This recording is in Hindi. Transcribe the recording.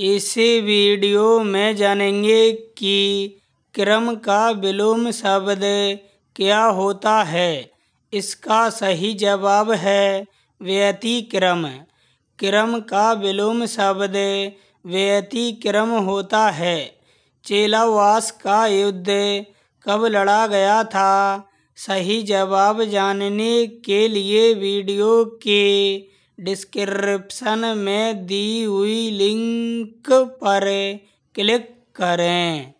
इस वीडियो में जानेंगे कि क्रम का विलोम शब्द क्या होता है इसका सही जवाब है व्यतिक्रम क्रम का विलोम शब्द व्यतिक्रम होता है चेलावास का युद्ध कब लड़ा गया था सही जवाब जानने के लिए वीडियो के डिस्क्रिप्शन में दी हुई लिंक लिंक पर क्लिक करें